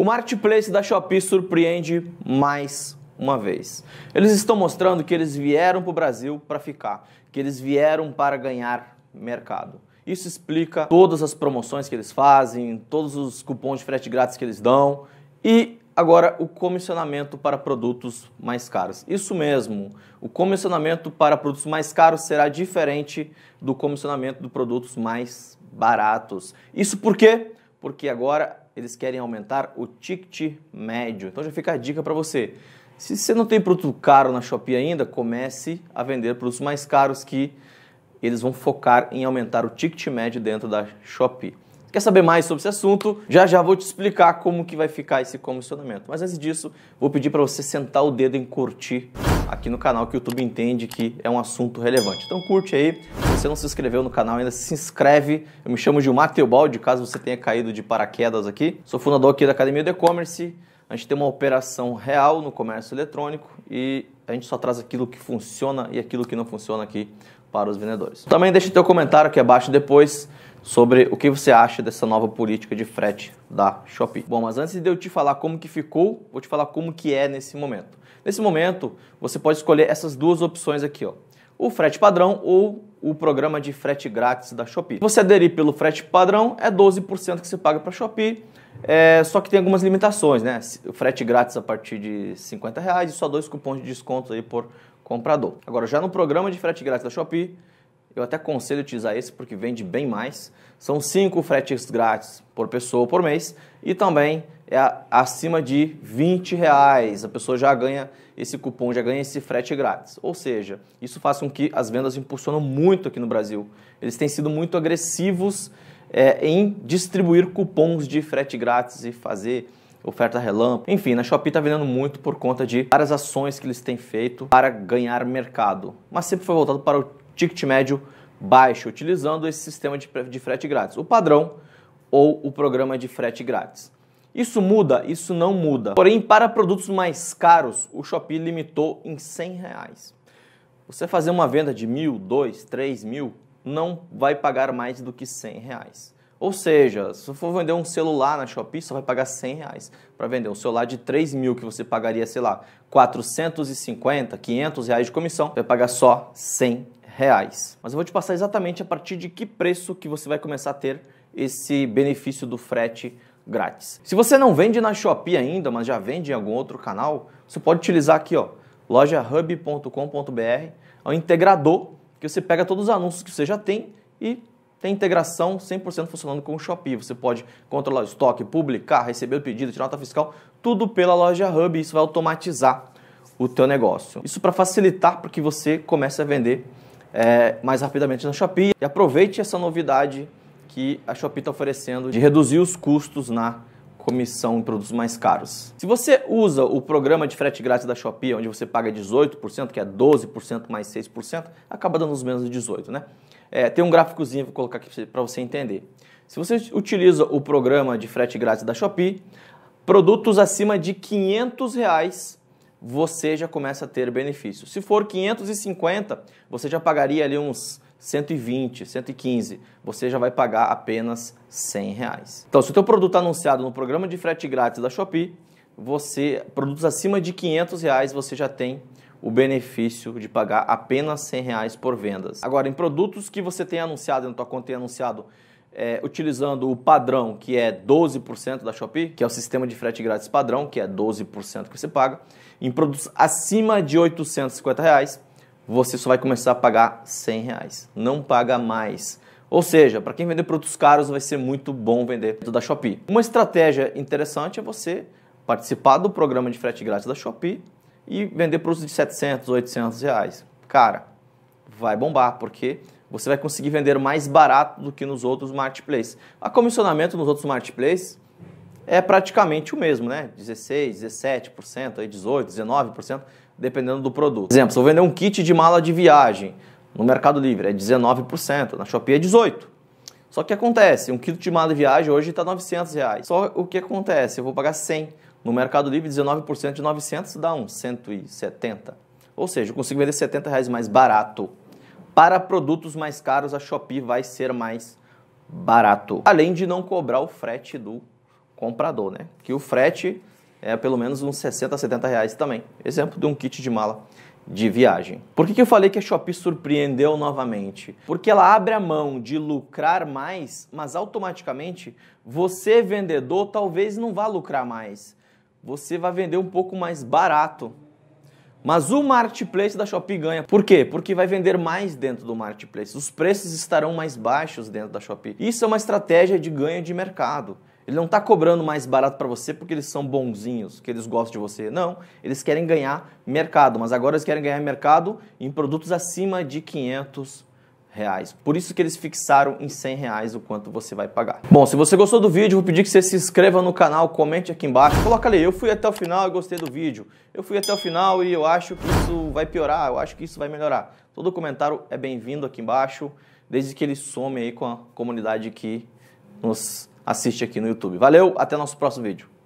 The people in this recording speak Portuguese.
O marketplace da Shopee surpreende mais uma vez. Eles estão mostrando que eles vieram para o Brasil para ficar, que eles vieram para ganhar mercado. Isso explica todas as promoções que eles fazem, todos os cupons de frete grátis que eles dão e agora o comissionamento para produtos mais caros. Isso mesmo, o comissionamento para produtos mais caros será diferente do comissionamento de produtos mais baratos. Isso por quê? Porque agora eles querem aumentar o ticket médio. Então já fica a dica para você. Se você não tem produto caro na Shopee ainda, comece a vender produtos mais caros que eles vão focar em aumentar o ticket médio dentro da Shopee. Quer saber mais sobre esse assunto? Já já vou te explicar como que vai ficar esse comissionamento. Mas antes disso, vou pedir para você sentar o dedo em curtir aqui no canal que o YouTube entende que é um assunto relevante. Então curte aí, se você não se inscreveu no canal ainda, se inscreve. Eu me chamo Gilmar Teobaldi, caso você tenha caído de paraquedas aqui. Sou fundador aqui da Academia do E-Commerce. A gente tem uma operação real no comércio eletrônico e a gente só traz aquilo que funciona e aquilo que não funciona aqui para os vendedores. Também deixe teu comentário aqui abaixo depois sobre o que você acha dessa nova política de frete da Shopee. Bom, mas antes de eu te falar como que ficou, vou te falar como que é nesse momento. Nesse momento, você pode escolher essas duas opções aqui, ó. O frete padrão ou o programa de frete grátis da Shopee. Se você aderir pelo frete padrão, é 12% que você paga para a Shopee. É, só que tem algumas limitações, né? Frete grátis a partir de 50 reais e só dois cupons de desconto aí por comprador. Agora, já no programa de frete grátis da Shopee, eu até aconselho utilizar esse porque vende bem mais. São cinco fretes grátis por pessoa por mês e também é acima de 20 reais. A pessoa já ganha esse cupom, já ganha esse frete grátis. Ou seja, isso faz com que as vendas impulsionam muito aqui no Brasil. Eles têm sido muito agressivos é, em distribuir cupons de frete grátis e fazer oferta relâmpago. Enfim, na Shopee está vendendo muito por conta de várias ações que eles têm feito para ganhar mercado, mas sempre foi voltado para o ticket médio baixo, utilizando esse sistema de, de frete grátis, o padrão ou o programa de frete grátis. Isso muda? Isso não muda. Porém, para produtos mais caros, o Shopee limitou em 100 reais. Você fazer uma venda de mil, dois, três mil, não vai pagar mais do que 100 reais. Ou seja, se for vender um celular na Shopee, só vai pagar 100 reais para vender. Um celular de 3 mil que você pagaria, sei lá, 450, 500 reais de comissão, vai pagar só 100 reais. Mas eu vou te passar exatamente a partir de que preço que você vai começar a ter esse benefício do frete grátis. Se você não vende na Shopee ainda, mas já vende em algum outro canal, você pode utilizar aqui, ó, lojahub.com.br, é um integrador porque você pega todos os anúncios que você já tem e tem integração 100% funcionando com o Shopee. Você pode controlar o estoque, publicar, receber o pedido, tirar nota fiscal, tudo pela loja Hub. Isso vai automatizar o teu negócio. Isso para facilitar para que você comece a vender é, mais rapidamente na Shopee. E aproveite essa novidade que a Shopee está oferecendo de reduzir os custos na comissão em produtos mais caros. Se você usa o programa de frete grátis da Shopee, onde você paga 18%, que é 12% mais 6%, acaba dando os menos de 18%, né? É, tem um gráficozinho vou colocar aqui para você entender. Se você utiliza o programa de frete grátis da Shopee, produtos acima de 500 reais você já começa a ter benefício. Se for 550, você já pagaria ali uns 120, 115, você já vai pagar apenas 100 reais. Então, se o teu produto está anunciado no programa de frete grátis da Shopee, você produtos acima de 500 reais você já tem o benefício de pagar apenas 100 reais por vendas. Agora, em produtos que você tem anunciado, na tua conta tem anunciado é, utilizando o padrão que é 12% da Shopee, que é o sistema de frete grátis padrão, que é 12% que você paga, em produtos acima de 850 reais, você só vai começar a pagar 100 reais, não paga mais. Ou seja, para quem vender produtos caros vai ser muito bom vender dentro da Shopee. Uma estratégia interessante é você participar do programa de frete grátis da Shopee e vender produtos de 700, 800 reais. Cara, vai bombar, porque você vai conseguir vender mais barato do que nos outros marketplaces. A comissionamento nos outros marketplaces é praticamente o mesmo, né? 16, 17%, aí 18, 19%, dependendo do produto. Exemplo, se eu vender um kit de mala de viagem no Mercado Livre, é 19%, na Shopee é 18%. Só que acontece, um kit de mala de viagem hoje está 900 reais. Só o que acontece, eu vou pagar 100. No Mercado Livre, 19% de 900 dá um 170. Ou seja, eu consigo vender 70 reais mais barato. Para produtos mais caros, a Shopee vai ser mais barato. Além de não cobrar o frete do comprador, né? Que o frete é pelo menos uns 60, 70 reais também. Exemplo de um kit de mala de viagem. Por que, que eu falei que a Shopee surpreendeu novamente? Porque ela abre a mão de lucrar mais, mas automaticamente você, vendedor, talvez não vá lucrar mais. Você vai vender um pouco mais barato. Mas o marketplace da Shopee ganha. Por quê? Porque vai vender mais dentro do marketplace. Os preços estarão mais baixos dentro da Shopee. Isso é uma estratégia de ganho de mercado. Ele não está cobrando mais barato para você porque eles são bonzinhos, que eles gostam de você. Não, eles querem ganhar mercado, mas agora eles querem ganhar mercado em produtos acima de 500 reais. Por isso que eles fixaram em 100 reais o quanto você vai pagar. Bom, se você gostou do vídeo, vou pedir que você se inscreva no canal, comente aqui embaixo, coloca ali, eu fui até o final e gostei do vídeo. Eu fui até o final e eu acho que isso vai piorar, eu acho que isso vai melhorar. Todo comentário é bem-vindo aqui embaixo, desde que ele some aí com a comunidade que nos assiste aqui no YouTube. Valeu, até nosso próximo vídeo.